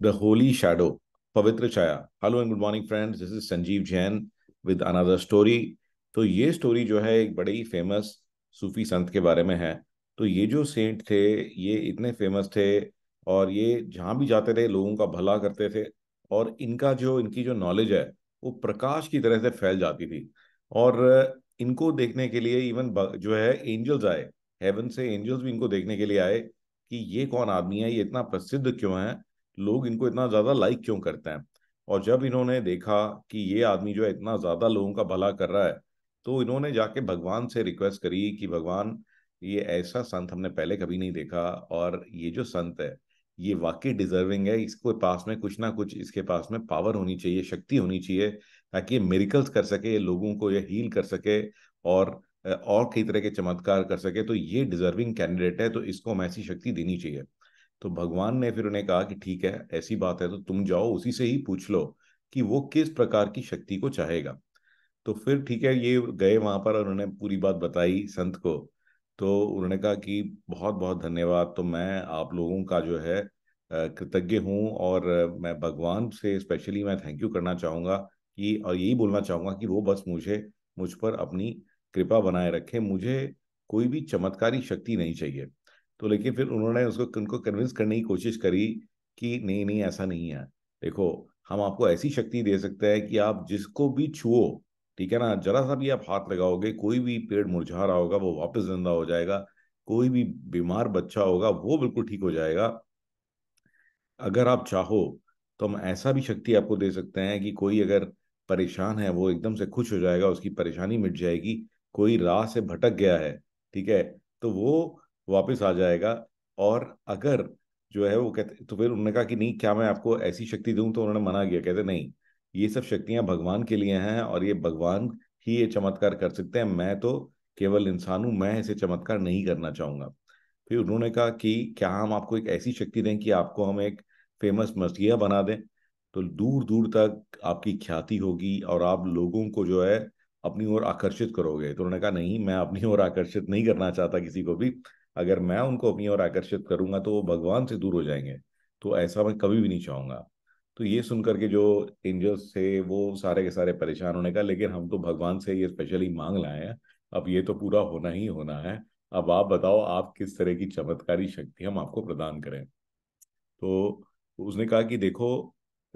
The Holy Shadow, Pavitra Chaya. Hello and good morning, friends. This is Sanjeev Jain with another story. तो ये story जो है एक बड़े ही फेमस सूफी संत के बारे में है तो ये जो सेंट थे ये इतने फेमस थे और ये जहाँ भी जाते थे लोगों का भला करते थे और इनका जो इनकी जो नॉलेज है वो प्रकाश की तरह से फैल जाती थी और इनको देखने के लिए इवन जो है एंजल्स आए हेवन से एंजल्स भी इनको देखने के लिए आए कि ये कौन आदमी है ये इतना प्रसिद्ध क्यों है लोग इनको इतना ज़्यादा लाइक क्यों करते हैं और जब इन्होंने देखा कि ये आदमी जो है इतना ज़्यादा लोगों का भला कर रहा है तो इन्होंने जाके भगवान से रिक्वेस्ट करी कि भगवान ये ऐसा संत हमने पहले कभी नहीं देखा और ये जो संत है ये वाकई डिजर्विंग है इसको पास में कुछ ना कुछ इसके पास में पावर होनी चाहिए शक्ति होनी चाहिए ताकि ये मेरिकल्स कर सके ये लोगों को ये हील कर सके और और कई तरह के चमत्कार कर सके तो ये डिजर्विंग कैंडिडेट है तो इसको हम ऐसी शक्ति देनी चाहिए तो भगवान ने फिर उन्हें कहा कि ठीक है ऐसी बात है तो तुम जाओ उसी से ही पूछ लो कि वो किस प्रकार की शक्ति को चाहेगा तो फिर ठीक है ये गए वहां पर और उन्होंने पूरी बात बताई संत को तो उन्होंने कहा कि बहुत बहुत धन्यवाद तो मैं आप लोगों का जो है कृतज्ञ हूँ और मैं भगवान से स्पेशली मैं थैंक यू करना चाहूँगा कि और यही बोलना चाहूँगा कि वो बस मुझे मुझ पर अपनी कृपा बनाए रखें मुझे कोई भी चमत्कारी शक्ति नहीं चाहिए तो लेकिन फिर उन्होंने उसको उनको कन्विंस करने की कोशिश करी कि नहीं नहीं ऐसा नहीं है देखो हम आपको ऐसी शक्ति दे सकते हैं कि आप जिसको भी छुओ ठीक है ना जरा सा भी आप हाथ लगाओगे कोई भी पेड़ मुरझा रहा होगा वो वापस जिंदा हो जाएगा कोई भी बीमार बच्चा होगा वो बिल्कुल ठीक हो जाएगा अगर आप चाहो तो हम ऐसा भी शक्ति आपको दे सकते हैं कि कोई अगर परेशान है वो एकदम से खुश हो जाएगा उसकी परेशानी मिट जाएगी कोई राह से भटक गया है ठीक है तो वो वापस आ जाएगा और अगर जो है वो कहते तो फिर उन्होंने कहा कि नहीं क्या मैं आपको ऐसी शक्ति दूं तो उन्होंने मना किया कहते नहीं ये सब शक्तियां भगवान के लिए हैं और ये भगवान ही ये चमत्कार कर सकते हैं मैं तो केवल इंसान हूँ मैं ऐसे चमत्कार नहीं करना चाहूँगा फिर उन्होंने कहा कि क्या हम आपको एक ऐसी शक्ति दें कि आपको हम एक फेमस मसीहा बना दें तो दूर दूर तक आपकी ख्याति होगी और आप लोगों को जो है अपनी ओर आकर्षित करोगे तो उन्होंने कहा नहीं मैं अपनी ओर आकर्षित नहीं करना चाहता किसी को भी अगर मैं उनको अपनी ओर आकर्षित करूंगा तो वो भगवान से दूर हो जाएंगे तो ऐसा मैं कभी भी नहीं चाहूंगा तो ये सुन करके जो एंजल्स थे वो सारे के सारे परेशान होने का लेकिन हम तो भगवान से ये स्पेशली मांग लाए हैं अब ये तो पूरा होना ही होना है अब आप बताओ आप किस तरह की चमत्कारी शक्ति हम आपको प्रदान करें तो उसने कहा कि देखो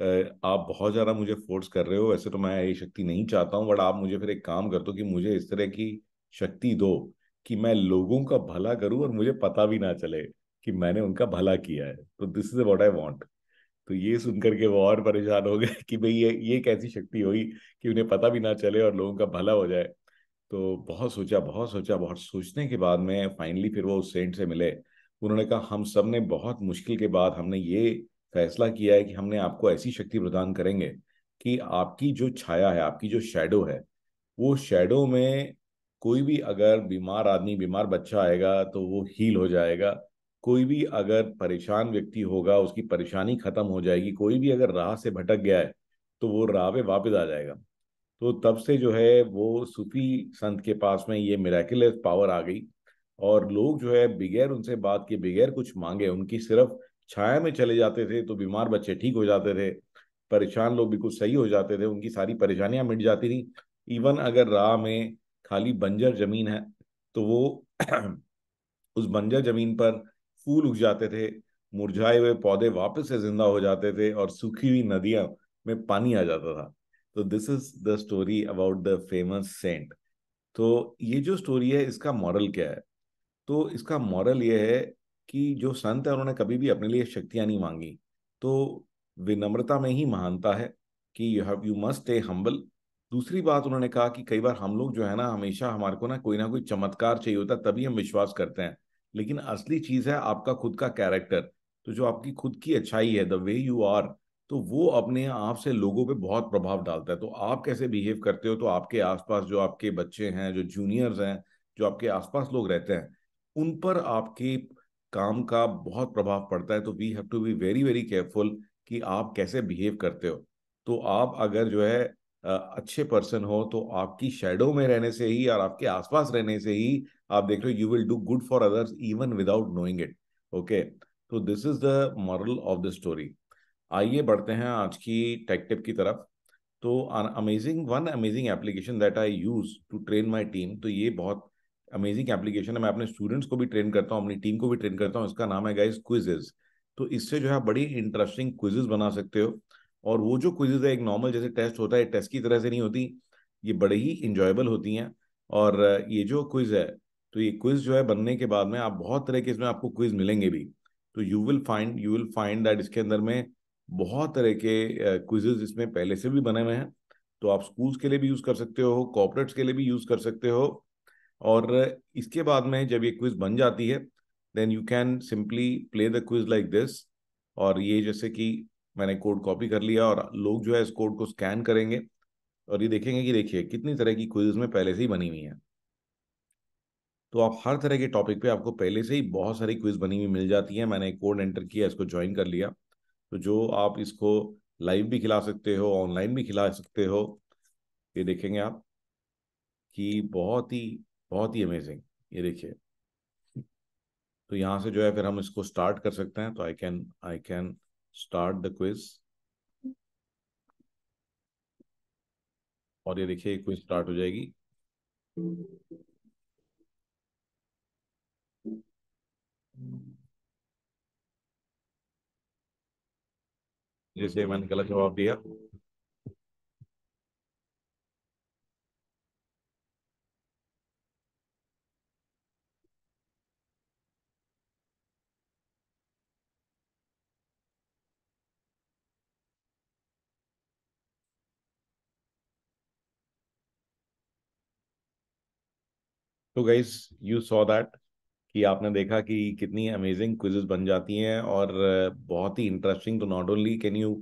आप बहुत ज़्यादा मुझे फोर्स कर रहे हो वैसे तो मैं ये शक्ति नहीं चाहता हूँ बट आप मुझे फिर एक काम कर दो कि मुझे इस तरह की शक्ति दो कि मैं लोगों का भला करूं और मुझे पता भी ना चले कि मैंने उनका भला किया है तो this is what I want तो ये सुन करके वो और परेशान हो गए कि भाई ये ये कैसी शक्ति हुई कि उन्हें पता भी ना चले और लोगों का भला हो जाए तो बहुत सोचा बहुत सोचा बहुत सोचने के बाद में फाइनली फिर वो उस सेंट से मिले उन्होंने कहा हम सब ने बहुत मुश्किल के बाद हमने ये फैसला किया है कि हमने आपको ऐसी शक्ति प्रदान करेंगे कि आपकी जो छाया है आपकी जो शेडो है वो शेडो में कोई भी अगर बीमार आदमी बीमार बच्चा आएगा तो वो हील हो जाएगा कोई भी अगर परेशान व्यक्ति होगा उसकी परेशानी खत्म हो जाएगी कोई भी अगर राह से भटक गया है तो वो राह पे वापस आ जाएगा तो तब से जो है वो सूफी संत के पास में ये मेराकिलस पावर आ गई और लोग जो है बगैर उनसे बात के बगैर कुछ मांगे उनकी सिर्फ छाया में चले जाते थे तो बीमार बच्चे ठीक हो जाते थे परेशान लोग बिल्कुल सही हो जाते थे उनकी सारी परेशानियां मिट जाती थी इवन अगर राह में खाली बंजर जमीन है तो वो उस बंजर जमीन पर फूल उग जाते थे मुरझाए हुए पौधे वापस से जिंदा हो जाते थे और सूखी हुई नदियां में पानी आ जाता था तो this is the story about the famous saint तो ये जो स्टोरी है इसका मॉरल क्या है तो इसका मॉरल ये है कि जो संत है उन्होंने कभी भी अपने लिए शक्तियां नहीं मांगी तो विनम्रता में ही महानता है कि you have you must stay humble दूसरी बात उन्होंने कहा कि कई बार हम लोग जो है ना हमेशा हमारे को ना कोई ना कोई चमत्कार चाहिए होता है तभी हम विश्वास करते हैं लेकिन असली चीज है आपका खुद का कैरेक्टर तो जो आपकी खुद की अच्छाई है द वे यू आर तो वो अपने आप से लोगों पे बहुत प्रभाव डालता है तो आप कैसे बिहेव करते हो तो आपके आसपास जो आपके बच्चे हैं जो जूनियर्स हैं जो आपके आसपास लोग रहते हैं उन पर आपके काम का बहुत प्रभाव पड़ता है तो we have to be very very careful कि आप कैसे बिहेव करते हो तो आप अगर जो है अच्छे पर्सन हो तो आपकी शेडो में रहने से ही और आपके आसपास रहने से ही आप देख रहे हो you will do good for others even without knowing it okay तो this is the moral of the story आइए बढ़ते हैं आज की टेक टिप की तरफ तो amazing one amazing application that I use to train my team तो ये बहुत अमेजिंग एप्लीकेशन है मैं अपने स्टूडेंट्स को भी ट्रेन करता हूँ अपनी टीम को भी ट्रेन करता हूँ इसका नाम है गाइज क्विजेज तो इससे जो है बड़ी इंटरेस्टिंग क्विजेज बना सकते हो और वो जो क्विजेज है एक नॉर्मल जैसे टेस्ट होता है टेस्ट की तरह से नहीं होती ये बड़े ही इंजॉयबल होती हैं और ये जो क्विज है तो ये क्विज जो है बनने के बाद में आप बहुत तरह के इसमें आपको क्विज मिलेंगे भी तो you will find you will find that इसके अंदर में बहुत तरह के क्विजेज इसमें पहले से भी बने हुए हैं तो आप स्कूल्स के लिए भी यूज़ कर सकते हो कॉपरेट्स के लिए भी यूज़ कर सकते हो और इसके बाद में जब ये क्विज बन जाती है then you can simply play the quiz like this और ये जैसे कि मैंने कोड कॉपी कर लिया और लोग जो है इस कोड को स्कैन करेंगे और ये देखेंगे कि देखिए कितनी तरह की क्विज में पहले से ही बनी हुई है तो आप हर तरह के टॉपिक पे आपको पहले से ही बहुत सारी क्विज बनी हुई मिल जाती है मैंने कोड एंटर किया इसको ज्वाइन कर लिया तो जो आप इसको लाइव भी खिला सकते हो ऑनलाइन भी खिला सकते हो ये देखेंगे आप कि बहुत ही बहुत ही अमेजिंग ये देखिए तो यहाँ से जो है फिर हम इसको स्टार्ट कर सकते हैं तो I can I can start the quiz और ये देखिए क्विज स्टार्ट हो जाएगी जैसे मैंने गलत जवाब दिया तो गाइज यू सॉ दैट कि आपने देखा कि कितनी अमेजिंग क्विजेस बन जाती हैं और बहुत ही इंटरेस्टिंग तो not only can you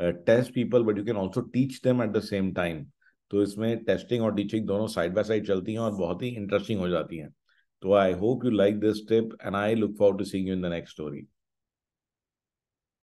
test people but you can also teach them at the same time तो इसमें टेस्टिंग और टीचिंग दोनों साइड बाय साइड चलती हैं और बहुत ही इंटरेस्टिंग हो जाती हैं तो I hope you like this tip and I look for to see you in the next story